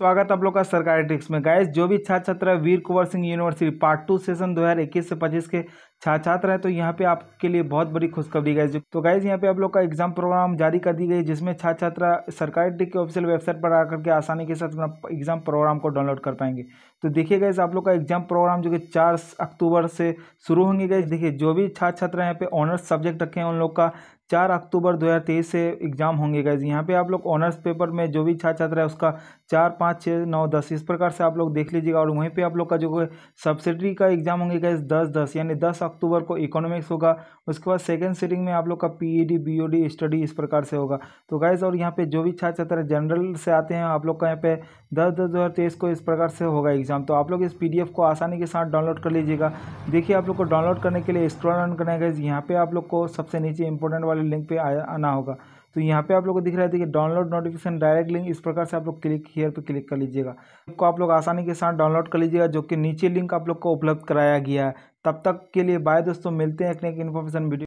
स्वागत आप लोग का सरकारी ट्रिक्स में गाइस जो भी छात्र छात्रा Veer Kunwar Singh University part two session 2021 से 25 के छात्र छात्र है तो यहाँ पे आपके लिए बहुत बड़ी खुशखबरी गाइज तो गाइज यहाँ पे आप लोग का एग्जाम प्रोग्राम जारी कर दी गई जिसमें छात्र छात्र सरकारी ट्रिक के ऑफिशियल वेबसाइट पर आकर के आसानी के साथ अपना एग्जाम प्रोग्राम को डाउनलोड कर पाएंगे तो देखिए गाइज आप लोग का एग्जाम प्रोग्राम जो कि चार अक्टूबर से शुरू होंगे गाइज देखिए जो भी छात्र छात्रा यहाँ पे ऑनर्स सब्जेक्ट रखे हैं उन लोग का चार अक्टूबर 2023 से एग्ज़ाम होंगे गाइज यहाँ पे आप लोग ऑनर्स पेपर में जो भी छात्र छात्रा है उसका चार पाँच छः नौ दस इस प्रकार से आप लोग देख लीजिएगा और वहीं पे आप लोग का जो सब्सिडी का एग्ज़ाम होंगे गाइज दस दस यानी दस अक्टूबर को इकोनॉमिक्स होगा उसके बाद सेकेंड सीटिंग में आप लोग का पीईडी डी स्टडी इस प्रकार से होगा तो गाइज और यहाँ पर जो भी छात्र छात्रा जनरल से आते हैं आप लोग का यहाँ पे दस दस दो को इस प्रकार से होगा एग्ज़ाम तो आप लोग इस पी को आसानी के साथ डाउनलोड कर लीजिएगा देखिए आप लोग को डाउनलोड करने के लिए स्क्रॉल रन करना है गाइज यहाँ पर आप लोग को सबसे नीचे इंपॉर्टेंट वाले वाले लिंक पे आना होगा तो यहाँ पे आप लोगों को दिख रहा है कि डाउनलोड नोटिफिकेशन डायरेक्ट लिंक इस प्रकार से आप लोग क्लिक हेयर पे क्लिक कर लीजिएगा इसको आप लोग आसानी के साथ डाउनलोड कर लीजिएगा जो कि नीचे लिंक आप लोग को उपलब्ध कराया गया है तब तक के लिए बाय दोस्तों मिलते हैं एक नई इन्फॉर्मेशन वीडियो